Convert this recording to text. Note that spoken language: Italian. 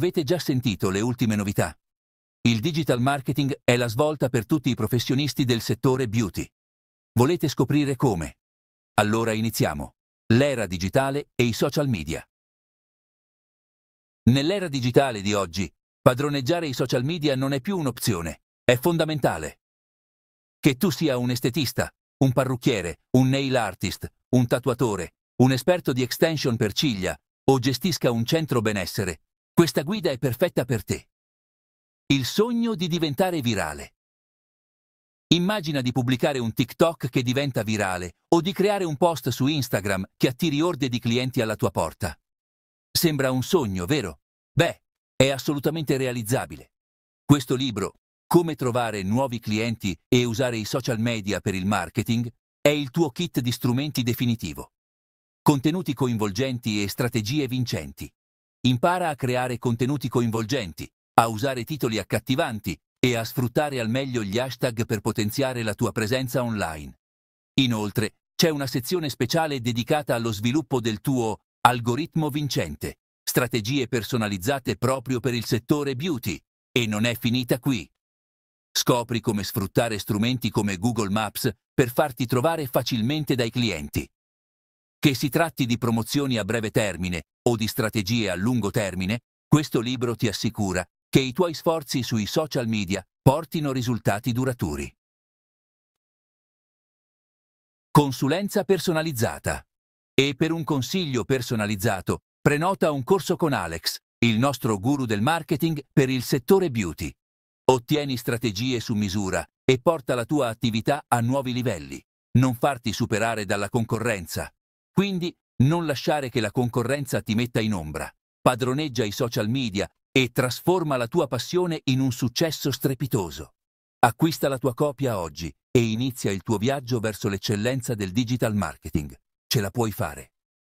Avete già sentito le ultime novità? Il digital marketing è la svolta per tutti i professionisti del settore beauty. Volete scoprire come? Allora iniziamo. L'era digitale e i social media. Nell'era digitale di oggi, padroneggiare i social media non è più un'opzione, è fondamentale. Che tu sia un estetista, un parrucchiere, un nail artist, un tatuatore, un esperto di extension per ciglia o gestisca un centro benessere, questa guida è perfetta per te. Il sogno di diventare virale. Immagina di pubblicare un TikTok che diventa virale o di creare un post su Instagram che attiri orde di clienti alla tua porta. Sembra un sogno, vero? Beh, è assolutamente realizzabile. Questo libro, Come trovare nuovi clienti e usare i social media per il marketing, è il tuo kit di strumenti definitivo. Contenuti coinvolgenti e strategie vincenti. Impara a creare contenuti coinvolgenti, a usare titoli accattivanti e a sfruttare al meglio gli hashtag per potenziare la tua presenza online. Inoltre, c'è una sezione speciale dedicata allo sviluppo del tuo algoritmo vincente, strategie personalizzate proprio per il settore beauty, e non è finita qui. Scopri come sfruttare strumenti come Google Maps per farti trovare facilmente dai clienti. Che si tratti di promozioni a breve termine o di strategie a lungo termine, questo libro ti assicura che i tuoi sforzi sui social media portino risultati duraturi. Consulenza personalizzata. E per un consiglio personalizzato, prenota un corso con Alex, il nostro guru del marketing per il settore beauty. Ottieni strategie su misura e porta la tua attività a nuovi livelli. Non farti superare dalla concorrenza. Quindi non lasciare che la concorrenza ti metta in ombra. Padroneggia i social media e trasforma la tua passione in un successo strepitoso. Acquista la tua copia oggi e inizia il tuo viaggio verso l'eccellenza del digital marketing. Ce la puoi fare.